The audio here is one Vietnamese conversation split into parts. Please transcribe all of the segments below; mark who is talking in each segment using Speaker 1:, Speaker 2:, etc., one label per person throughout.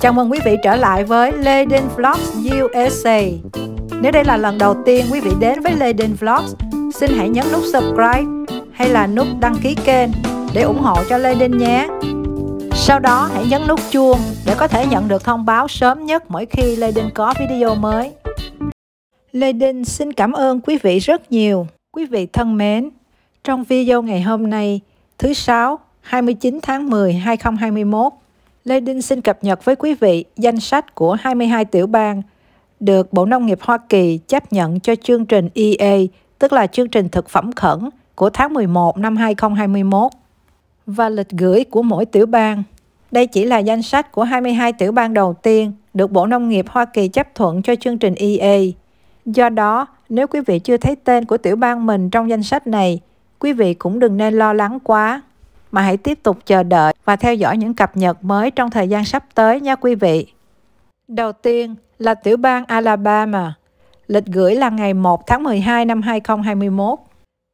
Speaker 1: Chào mừng quý vị trở lại với Leden Vlogs USA. Nếu đây là lần đầu tiên quý vị đến với Leden Vlogs, xin hãy nhấn nút subscribe hay là nút đăng ký kênh để ủng hộ cho Leden nhé. Sau đó hãy nhấn nút chuông để có thể nhận được thông báo sớm nhất mỗi khi Leden có video mới. Leden xin cảm ơn quý vị rất nhiều. Quý vị thân mến, trong video ngày hôm nay, thứ sáu, 29 tháng 10, 2021, Lê Đinh xin cập nhật với quý vị danh sách của 22 tiểu bang được Bộ Nông nghiệp Hoa Kỳ chấp nhận cho chương trình EA, tức là chương trình thực phẩm khẩn của tháng 11 năm 2021 và lịch gửi của mỗi tiểu bang. Đây chỉ là danh sách của 22 tiểu bang đầu tiên được Bộ Nông nghiệp Hoa Kỳ chấp thuận cho chương trình EA. Do đó, nếu quý vị chưa thấy tên của tiểu bang mình trong danh sách này, quý vị cũng đừng nên lo lắng quá mà hãy tiếp tục chờ đợi và theo dõi những cập nhật mới trong thời gian sắp tới nha quý vị. Đầu tiên là tiểu bang Alabama. Lịch gửi là ngày 1 tháng 12 năm 2021.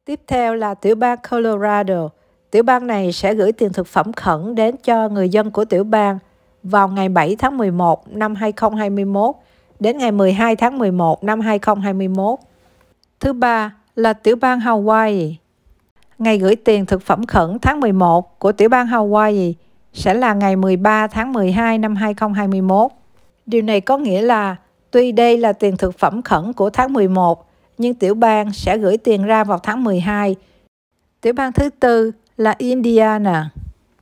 Speaker 1: Tiếp theo là tiểu bang Colorado. Tiểu bang này sẽ gửi tiền thực phẩm khẩn đến cho người dân của tiểu bang vào ngày 7 tháng 11 năm 2021 đến ngày 12 tháng 11 năm 2021. Thứ ba là tiểu bang Hawaii ngày gửi tiền thực phẩm khẩn tháng 11 của tiểu bang Hawaii sẽ là ngày 13 tháng 12 năm 2021. Điều này có nghĩa là tuy đây là tiền thực phẩm khẩn của tháng 11, nhưng tiểu bang sẽ gửi tiền ra vào tháng 12. Tiểu bang thứ tư là Indiana.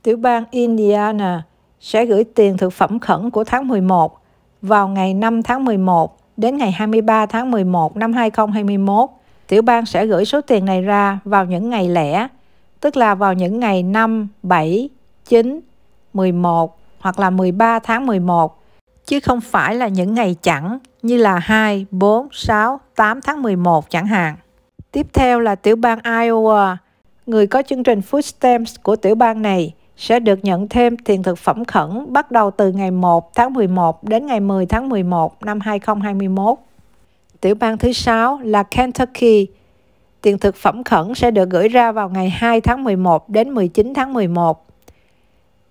Speaker 1: Tiểu bang Indiana sẽ gửi tiền thực phẩm khẩn của tháng 11 vào ngày 5 tháng 11 đến ngày 23 tháng 11 năm 2021 tiểu bang sẽ gửi số tiền này ra vào những ngày lẻ, tức là vào những ngày 5, 7, 9, 11 hoặc là 13 tháng 11, chứ không phải là những ngày chẳng như là 2, 4, 6, 8 tháng 11 chẳng hạn. Tiếp theo là tiểu bang Iowa. Người có chương trình Food Stamps của tiểu bang này sẽ được nhận thêm tiền thực phẩm khẩn bắt đầu từ ngày 1 tháng 11 đến ngày 10 tháng 11 năm 2021. Tiểu bang thứ sáu là Kentucky. Tiền thực phẩm khẩn sẽ được gửi ra vào ngày 2 tháng 11 đến 19 tháng 11.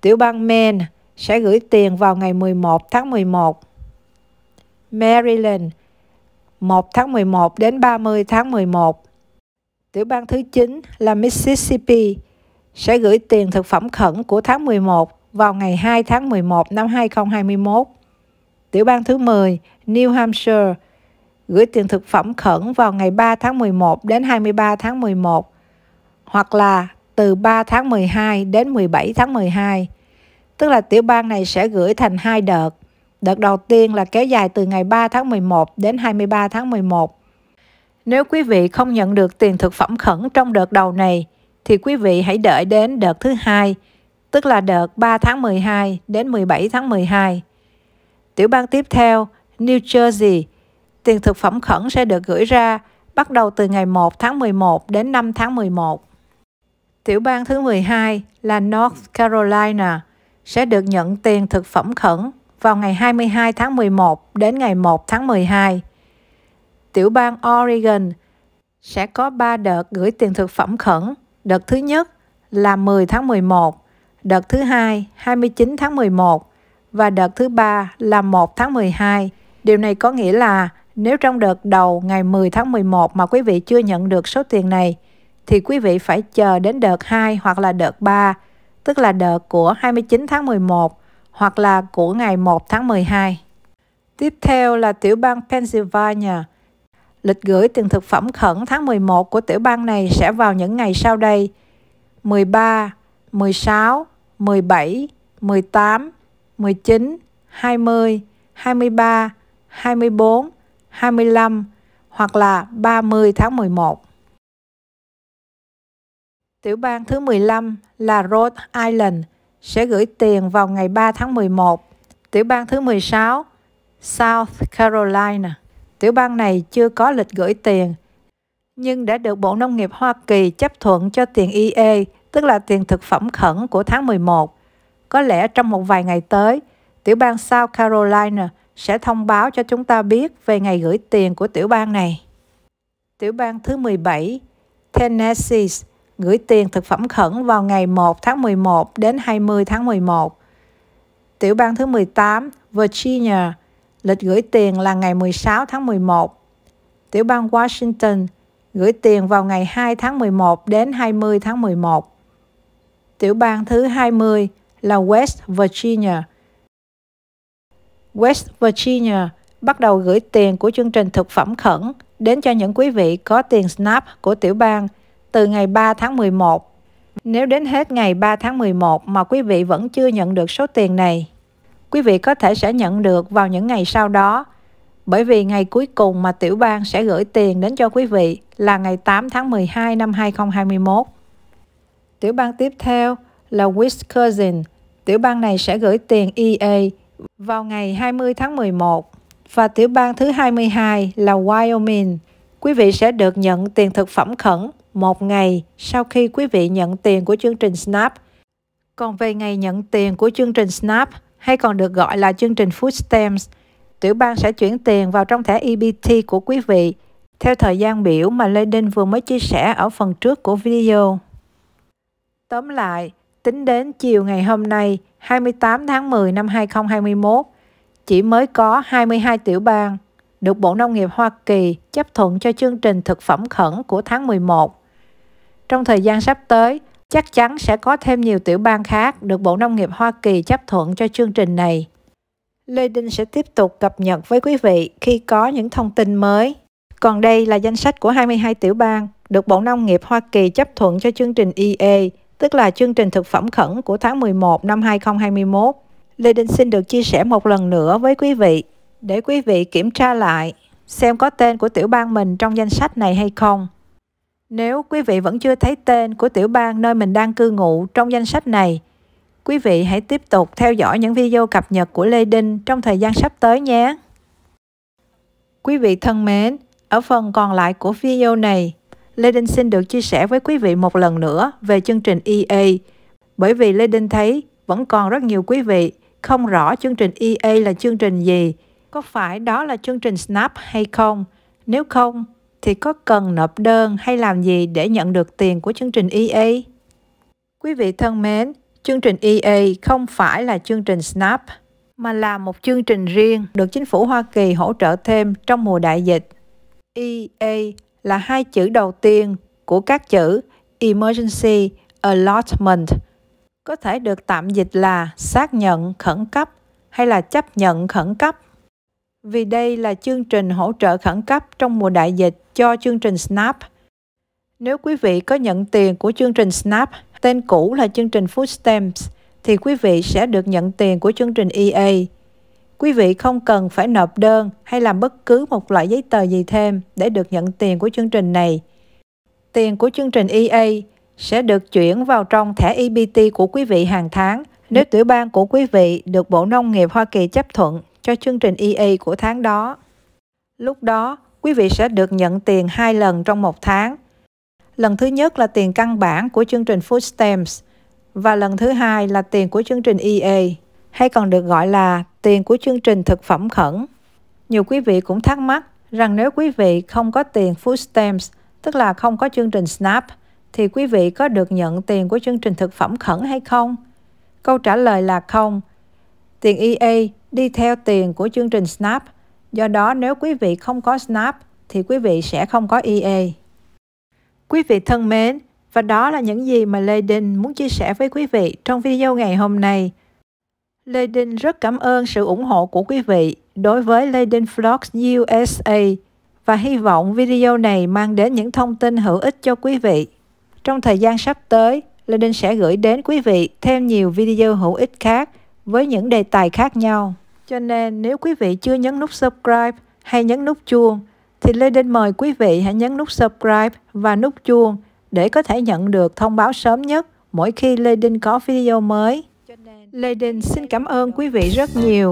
Speaker 1: Tiểu bang Maine sẽ gửi tiền vào ngày 11 tháng 11. Maryland 1 tháng 11 đến 30 tháng 11. Tiểu bang thứ 9 là Mississippi sẽ gửi tiền thực phẩm khẩn của tháng 11 vào ngày 2 tháng 11 năm 2021. Tiểu bang thứ 10, New Hampshire gửi tiền thực phẩm khẩn vào ngày 3 tháng 11 đến 23 tháng 11 hoặc là từ 3 tháng 12 đến 17 tháng 12. Tức là tiểu bang này sẽ gửi thành hai đợt. Đợt đầu tiên là kéo dài từ ngày 3 tháng 11 đến 23 tháng 11. Nếu quý vị không nhận được tiền thực phẩm khẩn trong đợt đầu này thì quý vị hãy đợi đến đợt thứ hai, tức là đợt 3 tháng 12 đến 17 tháng 12. Tiểu bang tiếp theo, New Jersey tiền thực phẩm khẩn sẽ được gửi ra bắt đầu từ ngày 1 tháng 11 đến 5 tháng 11. Tiểu bang thứ 12 là North Carolina sẽ được nhận tiền thực phẩm khẩn vào ngày 22 tháng 11 đến ngày 1 tháng 12. Tiểu bang Oregon sẽ có 3 đợt gửi tiền thực phẩm khẩn. Đợt thứ nhất là 10 tháng 11, đợt thứ hai 29 tháng 11 và đợt thứ ba là 1 tháng 12. Điều này có nghĩa là nếu trong đợt đầu ngày 10 tháng 11 mà quý vị chưa nhận được số tiền này, thì quý vị phải chờ đến đợt 2 hoặc là đợt 3, tức là đợt của 29 tháng 11 hoặc là của ngày 1 tháng 12. Tiếp theo là tiểu bang Pennsylvania. Lịch gửi tiền thực phẩm khẩn tháng 11 của tiểu bang này sẽ vào những ngày sau đây: 13, 16, 17, 18, 19, 20, 23, 24, 25 hoặc là 30 tháng 11. Tiểu bang thứ 15 là Rhode Island sẽ gửi tiền vào ngày 3 tháng 11. Tiểu bang thứ 16, South Carolina. Tiểu bang này chưa có lịch gửi tiền, nhưng đã được Bộ Nông nghiệp Hoa Kỳ chấp thuận cho tiền EA, tức là tiền thực phẩm khẩn của tháng 11. Có lẽ trong một vài ngày tới, tiểu bang South Carolina – sẽ thông báo cho chúng ta biết về ngày gửi tiền của tiểu bang này. Tiểu bang thứ 17, Tennessee, gửi tiền thực phẩm khẩn vào ngày 1 tháng 11 đến 20 tháng 11. Tiểu bang thứ 18, Virginia, lịch gửi tiền là ngày 16 tháng 11. Tiểu bang Washington gửi tiền vào ngày 2 tháng 11 đến 20 tháng 11. Tiểu bang thứ 20 là West Virginia, West Virginia bắt đầu gửi tiền của chương trình thực phẩm khẩn đến cho những quý vị có tiền SNAP của tiểu bang từ ngày 3 tháng 11. Nếu đến hết ngày 3 tháng 11 mà quý vị vẫn chưa nhận được số tiền này, quý vị có thể sẽ nhận được vào những ngày sau đó, bởi vì ngày cuối cùng mà tiểu bang sẽ gửi tiền đến cho quý vị là ngày 8 tháng 12 năm 2021. Tiểu bang tiếp theo là Wisconsin. Tiểu bang này sẽ gửi tiền EA vào ngày 20 tháng 11 và tiểu bang thứ 22 là Wyoming, quý vị sẽ được nhận tiền thực phẩm khẩn một ngày sau khi quý vị nhận tiền của chương trình SNAP. Còn về ngày nhận tiền của chương trình SNAP hay còn được gọi là chương trình Food Stamps, tiểu bang sẽ chuyển tiền vào trong thẻ EBT của quý vị theo thời gian biểu mà Lê Đinh vừa mới chia sẻ ở phần trước của video. Tóm lại, Tính đến chiều ngày hôm nay, 28 tháng 10 năm 2021, chỉ mới có 22 tiểu bang được Bộ Nông nghiệp Hoa Kỳ chấp thuận cho chương trình thực phẩm khẩn của tháng 11. Trong thời gian sắp tới, chắc chắn sẽ có thêm nhiều tiểu bang khác được Bộ Nông nghiệp Hoa Kỳ chấp thuận cho chương trình này. Lê Đinh sẽ tiếp tục cập nhật với quý vị khi có những thông tin mới. Còn đây là danh sách của 22 tiểu bang được Bộ Nông nghiệp Hoa Kỳ chấp thuận cho chương trình EA tức là chương trình thực phẩm khẩn của tháng 11 năm 2021. Lê Đình xin được chia sẻ một lần nữa với quý vị để quý vị kiểm tra lại xem có tên của tiểu bang mình trong danh sách này hay không. Nếu quý vị vẫn chưa thấy tên của tiểu bang nơi mình đang cư ngụ trong danh sách này, quý vị hãy tiếp tục theo dõi những video cập nhật của Lê Đinh trong thời gian sắp tới nhé. Quý vị thân mến, ở phần còn lại của video này, Lê Đinh xin được chia sẻ với quý vị một lần nữa về chương trình EA. Bởi vì Lê Đinh thấy vẫn còn rất nhiều quý vị không rõ chương trình EA là chương trình gì. Có phải đó là chương trình Snap hay không? Nếu không, thì có cần nộp đơn hay làm gì để nhận được tiền của chương trình EA? Quý vị thân mến, chương trình EA không phải là chương trình Snap, mà là một chương trình riêng được chính phủ Hoa Kỳ hỗ trợ thêm trong mùa đại dịch. EA là hai chữ đầu tiên của các chữ emergency allotment có thể được tạm dịch là xác nhận khẩn cấp hay là chấp nhận khẩn cấp. Vì đây là chương trình hỗ trợ khẩn cấp trong mùa đại dịch cho chương trình SNAP. Nếu quý vị có nhận tiền của chương trình SNAP, tên cũ là chương trình Food Stamps, thì quý vị sẽ được nhận tiền của chương trình EA Quý vị không cần phải nộp đơn hay làm bất cứ một loại giấy tờ gì thêm để được nhận tiền của chương trình này. Tiền của chương trình EA sẽ được chuyển vào trong thẻ EBT của quý vị hàng tháng nếu tiểu bang của quý vị được Bộ Nông nghiệp Hoa Kỳ chấp thuận cho chương trình EA của tháng đó. Lúc đó, quý vị sẽ được nhận tiền hai lần trong một tháng. Lần thứ nhất là tiền căn bản của chương trình Food Stamps và lần thứ hai là tiền của chương trình EA hay còn được gọi là tiền của chương trình thực phẩm khẩn. Nhiều quý vị cũng thắc mắc rằng nếu quý vị không có tiền food stamps, tức là không có chương trình SNAP, thì quý vị có được nhận tiền của chương trình thực phẩm khẩn hay không? Câu trả lời là không. Tiền EA đi theo tiền của chương trình SNAP, do đó nếu quý vị không có SNAP thì quý vị sẽ không có EA. Quý vị thân mến, và đó là những gì mà Lê Đinh muốn chia sẻ với quý vị trong video ngày hôm nay. Lê Đinh rất cảm ơn sự ủng hộ của quý vị đối với Lê Đinh Vlogs USA và hy vọng video này mang đến những thông tin hữu ích cho quý vị. Trong thời gian sắp tới, Lê Đinh sẽ gửi đến quý vị thêm nhiều video hữu ích khác với những đề tài khác nhau. Cho nên nếu quý vị chưa nhấn nút subscribe hay nhấn nút chuông, thì Lê Đinh mời quý vị hãy nhấn nút subscribe và nút chuông để có thể nhận được thông báo sớm nhất mỗi khi Lê Đinh có video mới. Lê Đình xin cảm ơn quý vị rất nhiều.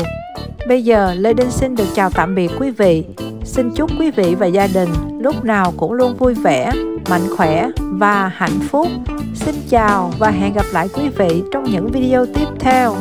Speaker 1: Bây giờ Lê Đình xin được chào tạm biệt quý vị. Xin chúc quý vị và gia đình lúc nào cũng luôn vui vẻ, mạnh khỏe và hạnh phúc. Xin chào và hẹn gặp lại quý vị trong những video tiếp theo.